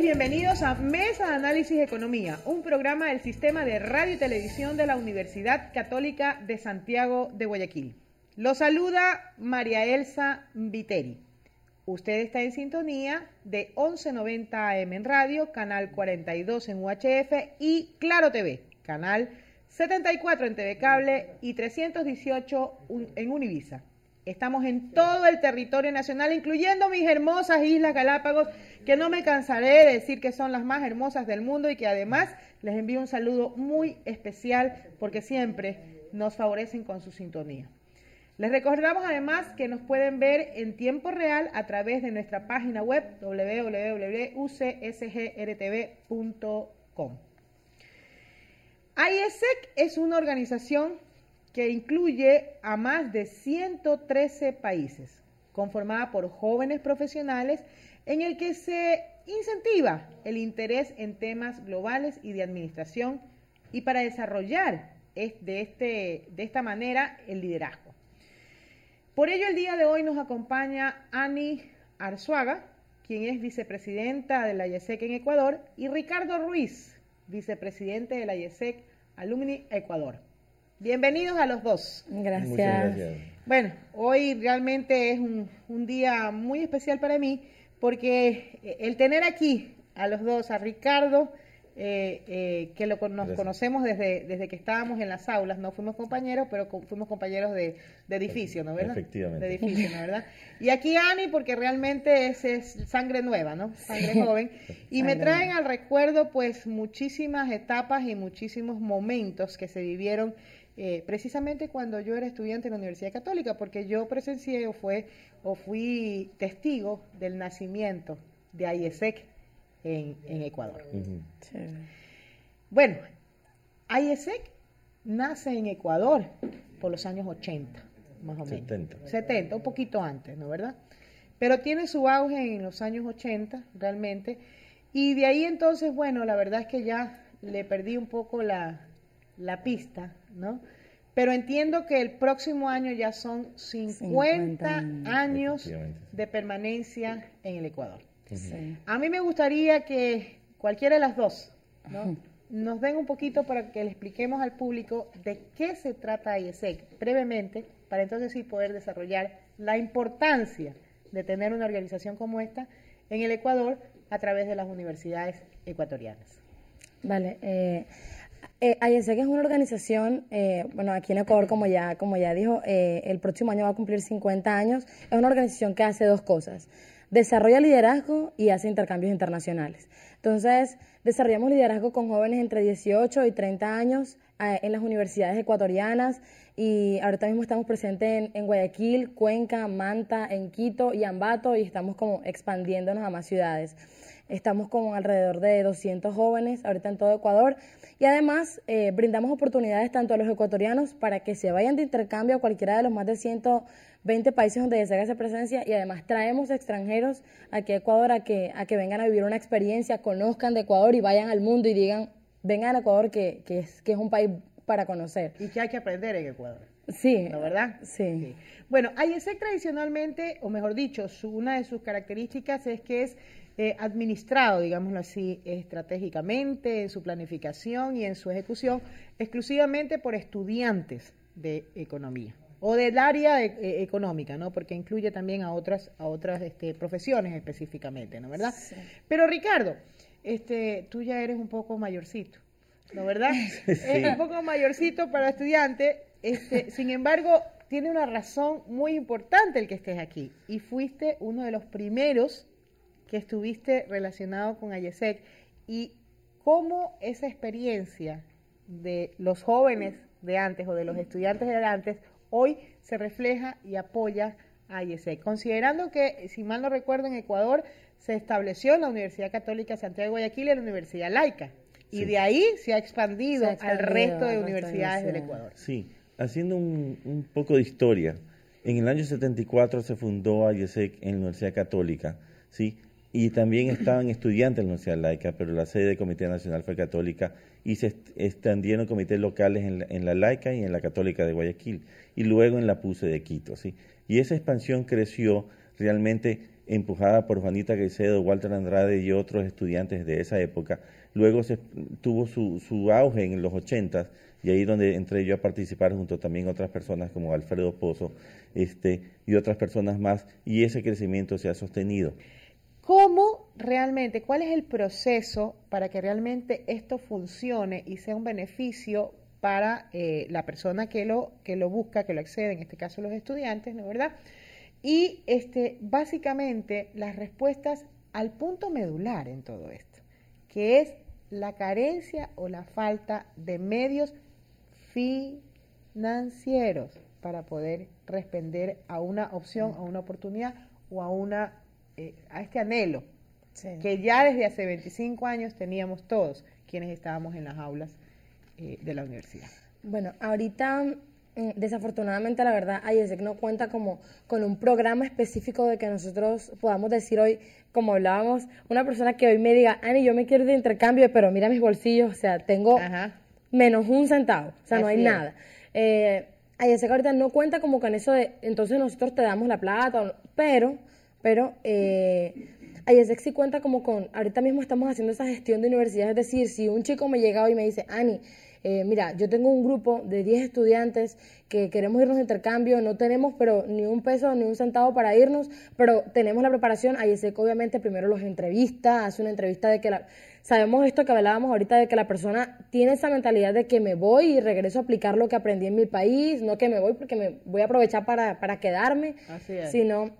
bienvenidos a Mesa de Análisis Economía, un programa del sistema de radio y televisión de la Universidad Católica de Santiago de Guayaquil. Lo saluda María Elsa Viteri. Usted está en sintonía de 1190 AM en radio, canal 42 en UHF y Claro TV, canal 74 en TV Cable y 318 en Univisa. Estamos en todo el territorio nacional, incluyendo mis hermosas Islas Galápagos que no me cansaré de decir que son las más hermosas del mundo y que además les envío un saludo muy especial porque siempre nos favorecen con su sintonía. Les recordamos además que nos pueden ver en tiempo real a través de nuestra página web www.ucsgrtv.com. IESEC es una organización que incluye a más de 113 países, conformada por jóvenes profesionales en el que se incentiva el interés en temas globales y de administración y para desarrollar de, este, de esta manera el liderazgo. Por ello, el día de hoy nos acompaña Ani Arzuaga, quien es vicepresidenta de la IESEC en Ecuador, y Ricardo Ruiz, vicepresidente de la IESEC Alumni Ecuador. Bienvenidos a los dos. Gracias. Bueno, hoy realmente es un día muy especial para mí porque eh, el tener aquí a los dos, a Ricardo, eh, eh, que lo, nos conocemos desde, desde que estábamos en las aulas, no fuimos compañeros, pero fuimos compañeros de, edificio, ¿no verdad? Efectivamente. De edificio, ¿no verdad? Y aquí Ani, porque realmente es, sangre nueva, ¿no? Sangre joven. Y me traen al recuerdo, pues, muchísimas etapas y muchísimos momentos que se vivieron eh, precisamente cuando yo era estudiante en la Universidad Católica, porque yo presencié o, fue, o fui testigo del nacimiento de isec en, Ecuador. Bueno, isec nace en Ecuador por los años 80, más o menos. 70. un poquito antes, ¿no verdad? Pero tiene su auge en los años 80, realmente. Y de ahí entonces, bueno, la verdad es que ya le perdí un poco la, la pista ¿no? Pero entiendo que el próximo año ya son 50, años de permanencia en el Ecuador. A mí me gustaría que cualquiera de las dos nos den un poquito para que le expliquemos al público de qué se trata IESEC brevemente, para entonces sí poder desarrollar la importancia de tener una organización como esta en el Ecuador a través de las universidades ecuatorianas. Vale. Eh, eh, es una organización, eh, bueno, aquí en Ecuador, como ya, dijo, eh, el próximo año va a cumplir 50 años. Es una organización que hace dos cosas. Desarrolla liderazgo y hace intercambios internacionales. Entonces, desarrollamos liderazgo con jóvenes entre 18 y 30 años eh, en las universidades ecuatorianas y ahorita mismo estamos presentes en, en, Guayaquil, Cuenca, Manta, en Quito y Ambato y estamos como expandiéndonos a más ciudades. Estamos con alrededor de 200 jóvenes ahorita en todo Ecuador y además eh, brindamos oportunidades tanto a los ecuatorianos para que se vayan de intercambio a cualquiera de los más de 120 países donde se esa presencia y además traemos extranjeros aquí a Ecuador a que, a que vengan a vivir una experiencia, conozcan de Ecuador y vayan al mundo y digan, vengan a Ecuador que, que es, que es un país para conocer. ¿Y qué hay que aprender en Ecuador? Sí. ¿No verdad? Sí. Bueno, ese tradicionalmente, o mejor dicho, una de sus características es que es eh, administrado, digámoslo así, estratégicamente, en su planificación y en su ejecución, exclusivamente por estudiantes de economía o del área eh, económica, ¿no? Porque incluye también a otras a otras este, profesiones específicamente, ¿no verdad? Pero Ricardo, este, tú ya eres un poco mayorcito, ¿no verdad? Sí. Es un poco mayorcito para estudiante este, sin embargo, tiene una razón muy importante el que estés aquí. Y fuiste uno de los primeros que estuviste relacionado con Ayesec. Y cómo esa experiencia de los jóvenes de antes o de los estudiantes de antes hoy se refleja y apoya a Ayesec. Considerando que, si mal no recuerdo, en Ecuador se estableció la Universidad Católica Santiago de Guayaquil y la Universidad Laica. Y de ahí se ha expandido, se ha expandido al resto de universidades del Ecuador. Sí, haciendo un, poco de historia, en el año 74 se fundó IESEC en la Universidad Católica, ¿sí? Y también estaban estudiantes en la Universidad Laica, pero la sede del Comité Nacional fue Católica y se extendieron comités locales en la, Laica y en la Católica de Guayaquil y luego en la PUSE de Quito, ¿sí? Y esa expansión creció realmente empujada por Juanita Caicedo, Walter Andrade y otros estudiantes de esa época Luego se, tuvo su, auge en los ochentas, y ahí donde entré yo a participar junto también otras personas como Alfredo Pozo este, y otras personas más, y ese crecimiento se ha sostenido. ¿Cómo realmente, cuál es el proceso para que realmente esto funcione y sea un beneficio para eh, la persona que lo, que lo busca, que lo accede, en este caso los estudiantes, ¿no es verdad? Y este, básicamente las respuestas al punto medular en todo esto, que es la carencia o la falta de medios financieros para poder responder a una opción, a una oportunidad o a, una, eh, a este anhelo que ya desde hace 25 años teníamos todos quienes estábamos en las aulas eh, de la universidad. Bueno, ahorita eh, desafortunadamente la verdad IESEC no cuenta como con un programa específico de que nosotros podamos decir hoy, como hablábamos, una persona que hoy me diga, Ani, yo me quiero de intercambio, pero mira mis bolsillos, o sea, tengo menos un centavo, o sea, no hay nada. Eh, ahorita no cuenta como con eso de, entonces nosotros te damos la plata, pero, pero... Eh, sí cuenta como con, ahorita mismo estamos haciendo esa gestión de universidades es decir, si un chico me llega hoy y me dice, Ani, eh, mira, yo tengo un grupo de 10 estudiantes que queremos irnos de intercambio, no tenemos pero ni un peso ni un centavo para irnos, pero tenemos la preparación, Ahí que obviamente primero los entrevistas, hace una entrevista de que la... Sabemos esto que hablábamos ahorita de que la persona tiene esa mentalidad de que me voy y regreso a aplicar lo que aprendí en mi país, no que me voy porque me voy a aprovechar para, para quedarme, sino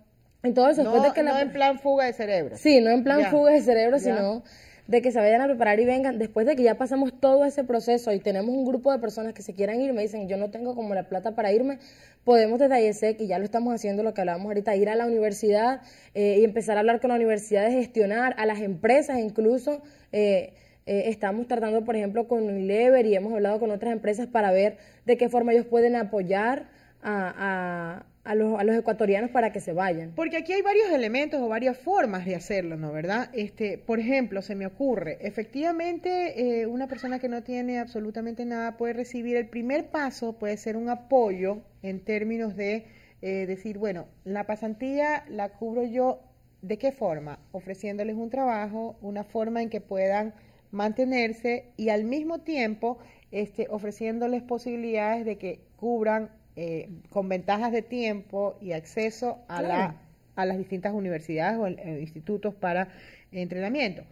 entonces, no, que no en plan fuga de cerebro. Sí, no en plan fuga de cerebro, sino de que se vayan a preparar y vengan, después de que ya pasamos todo ese proceso y tenemos un grupo de personas que se quieran ir, me dicen, yo no tengo como la plata para irme, podemos desde IESEC, y ya lo estamos haciendo, lo que hablábamos ahorita, ir a la universidad eh, y empezar a hablar con la universidad de gestionar, a las empresas incluso. Eh, eh, estamos tratando, por ejemplo, con Unilever y hemos hablado con otras empresas para ver de qué forma ellos pueden apoyar a a los, ecuatorianos para que se vayan. Porque aquí hay varios elementos o varias formas de hacerlo, ¿no? ¿Verdad? Este, por ejemplo, se me ocurre, efectivamente, eh, una persona que no tiene absolutamente nada puede recibir el primer paso, puede ser un apoyo en términos de eh, decir, bueno, la pasantía la cubro yo, ¿de qué forma? Ofreciéndoles un trabajo, una forma en que puedan mantenerse y al mismo tiempo este, ofreciéndoles posibilidades de que cubran eh, con ventajas de tiempo y acceso a, las distintas universidades o eh, institutos para entrenamiento.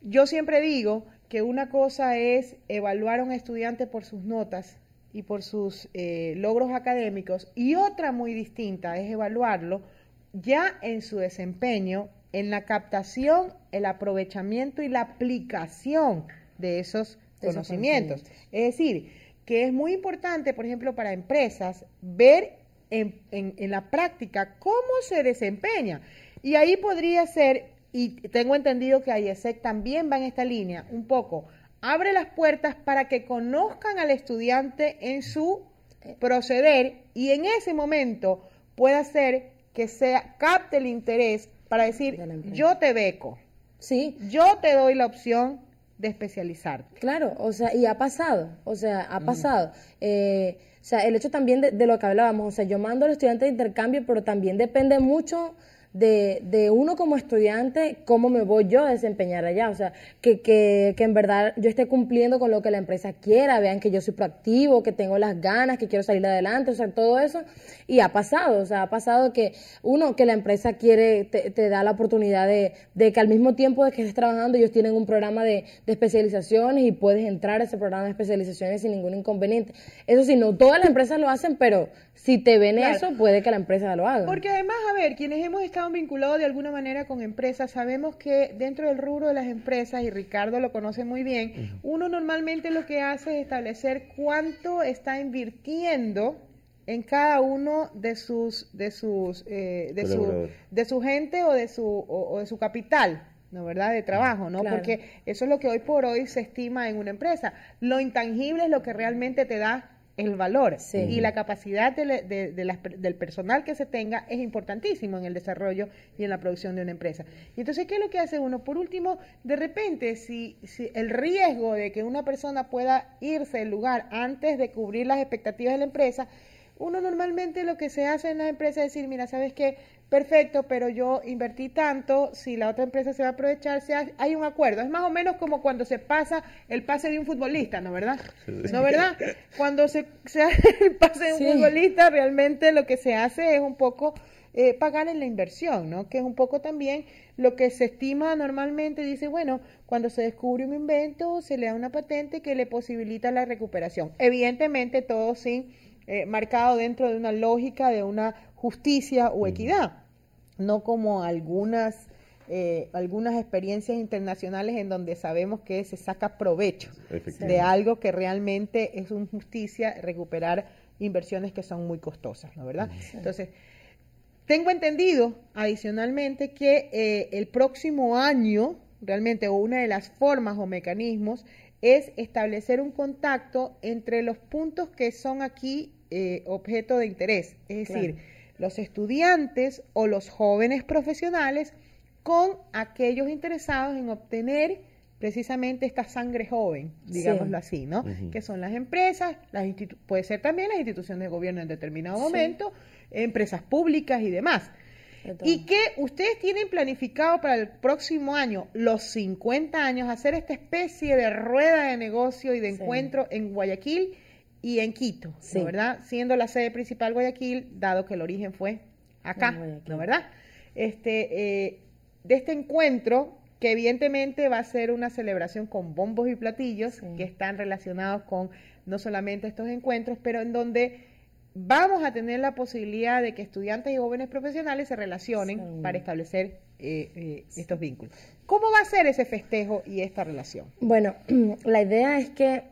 Yo siempre digo que una cosa es evaluar a un estudiante por sus notas y por sus eh, logros académicos y otra muy distinta es evaluarlo ya en su desempeño, en la captación, el aprovechamiento y la aplicación de esos, conocimientos. Es decir, que es muy importante, por ejemplo, para empresas, ver en, la práctica cómo se desempeña. Y ahí podría ser, y tengo entendido que IESEC también va en esta línea, un poco, abre las puertas para que conozcan al estudiante en su proceder y en ese momento pueda ser que sea, capte el interés para decir, yo te beco. Sí. Yo te doy la opción de especializarte. Claro, o sea, y ha pasado, o sea, ha pasado. Eh, o sea, el hecho también de, de, lo que hablábamos, o sea, yo mando al estudiante de intercambio, pero también depende mucho de, uno como estudiante, cómo me voy yo a desempeñar allá. O sea, que, que, en verdad yo esté cumpliendo con lo que la empresa quiera, vean que yo soy proactivo, que tengo las ganas, que quiero salir adelante, o sea, todo eso. Y ha pasado, o sea, ha pasado que uno, que la empresa quiere, te, da la oportunidad de, que al mismo tiempo de que estés trabajando, ellos tienen un programa de, especializaciones y puedes entrar a ese programa de especializaciones sin ningún inconveniente. Eso sí, no todas las empresas lo hacen, pero si te ven eso, puede que la empresa lo haga. Porque además, a ver, quienes hemos estado vinculado de alguna manera con empresas, sabemos que dentro del rubro de las empresas, y Ricardo lo conoce muy bien, uno normalmente lo que hace es establecer cuánto está invirtiendo en cada uno de sus de sus eh, de, su, de su gente o de su o, de su capital ¿no? ¿verdad? De trabajo, ¿no? Porque eso es lo que hoy por hoy se estima en una empresa. Lo intangible es lo que realmente te da el valor y la capacidad del personal que se tenga es importantísimo en el desarrollo y en la producción de una empresa. Y entonces, ¿qué es lo que hace uno? Por último, de repente, si, si el riesgo de que una persona pueda irse del lugar antes de cubrir las expectativas de la empresa, uno normalmente lo que se hace en las empresas es decir, mira, ¿sabes qué? Perfecto, pero yo invertí tanto, si la otra empresa se va a aprovechar, hay un acuerdo. Es más o menos como cuando se pasa el pase de un futbolista, ¿no verdad? ¿No verdad? Cuando se, se hace el pase de un futbolista, realmente lo que se hace es un poco eh, pagar en la inversión, ¿no? Que es un poco también lo que se estima normalmente, dice, bueno, cuando se descubre un invento, se le da una patente que le posibilita la recuperación. Evidentemente, todo sin eh, marcado dentro de una lógica de una justicia o equidad, no como algunas, eh, algunas experiencias internacionales en donde sabemos que se saca provecho de algo que realmente es una justicia recuperar inversiones que son muy costosas, ¿no verdad? Entonces, tengo entendido adicionalmente que eh, el próximo año, realmente, o una de las formas o mecanismos es establecer un contacto entre los puntos que son aquí eh, objeto de interés, es decir, los estudiantes o los jóvenes profesionales con aquellos interesados en obtener precisamente esta sangre joven, digámoslo así, ¿no? Que son las empresas, las puede ser también las instituciones de gobierno en determinado momento, empresas públicas y demás. ¿Y que ustedes tienen planificado para el próximo año, los 50 años, hacer esta especie de rueda de negocio y de encuentro en Guayaquil y en Quito, ¿verdad? Siendo la sede principal Guayaquil, dado que el origen fue acá, ¿no, verdad? Este, eh, de este encuentro que evidentemente va a ser una celebración con bombos y platillos que están relacionados con no solamente estos encuentros, pero en donde vamos a tener la posibilidad de que estudiantes y jóvenes profesionales se relacionen para establecer eh, eh, estos vínculos. ¿Cómo va a ser ese festejo y esta relación? Bueno, la idea es que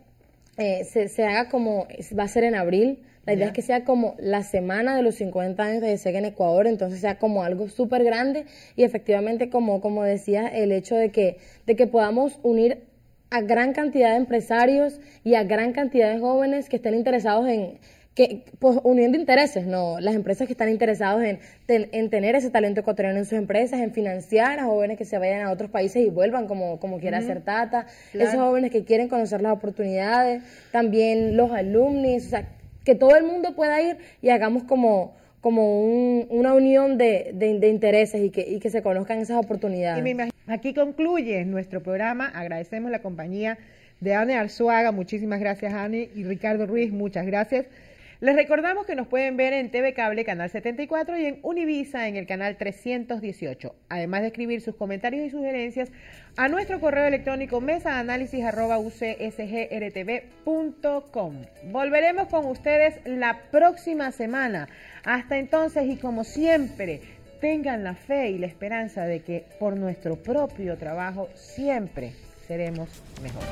eh, se, haga como, va a ser en abril, la idea es que sea como la semana de los 50 años de SEG en Ecuador, entonces sea como algo súper grande y efectivamente como, como decía, el hecho de que, de que podamos unir a gran cantidad de empresarios y a gran cantidad de jóvenes que estén interesados en que, pues, unión de intereses, ¿no? Las empresas que están interesadas en, en, tener ese talento ecuatoriano en sus empresas, en financiar a jóvenes que se vayan a otros países y vuelvan como, quiera hacer Tata, esos jóvenes que quieren conocer las oportunidades, también los alumnos, o sea, que todo el mundo pueda ir y hagamos como como una unión de, de, intereses y que, y que, se conozcan esas oportunidades. Aquí concluye nuestro programa. Agradecemos la compañía de Anne Arzuaga. Muchísimas gracias, Anne. Y Ricardo Ruiz, muchas gracias. Les recordamos que nos pueden ver en TV Cable, Canal 74 y en Univisa, en el Canal 318. Además de escribir sus comentarios y sugerencias a nuestro correo electrónico mesaanálisis.ucsgrtv.com. Volveremos con ustedes la próxima semana. Hasta entonces y como siempre, tengan la fe y la esperanza de que por nuestro propio trabajo siempre seremos mejores.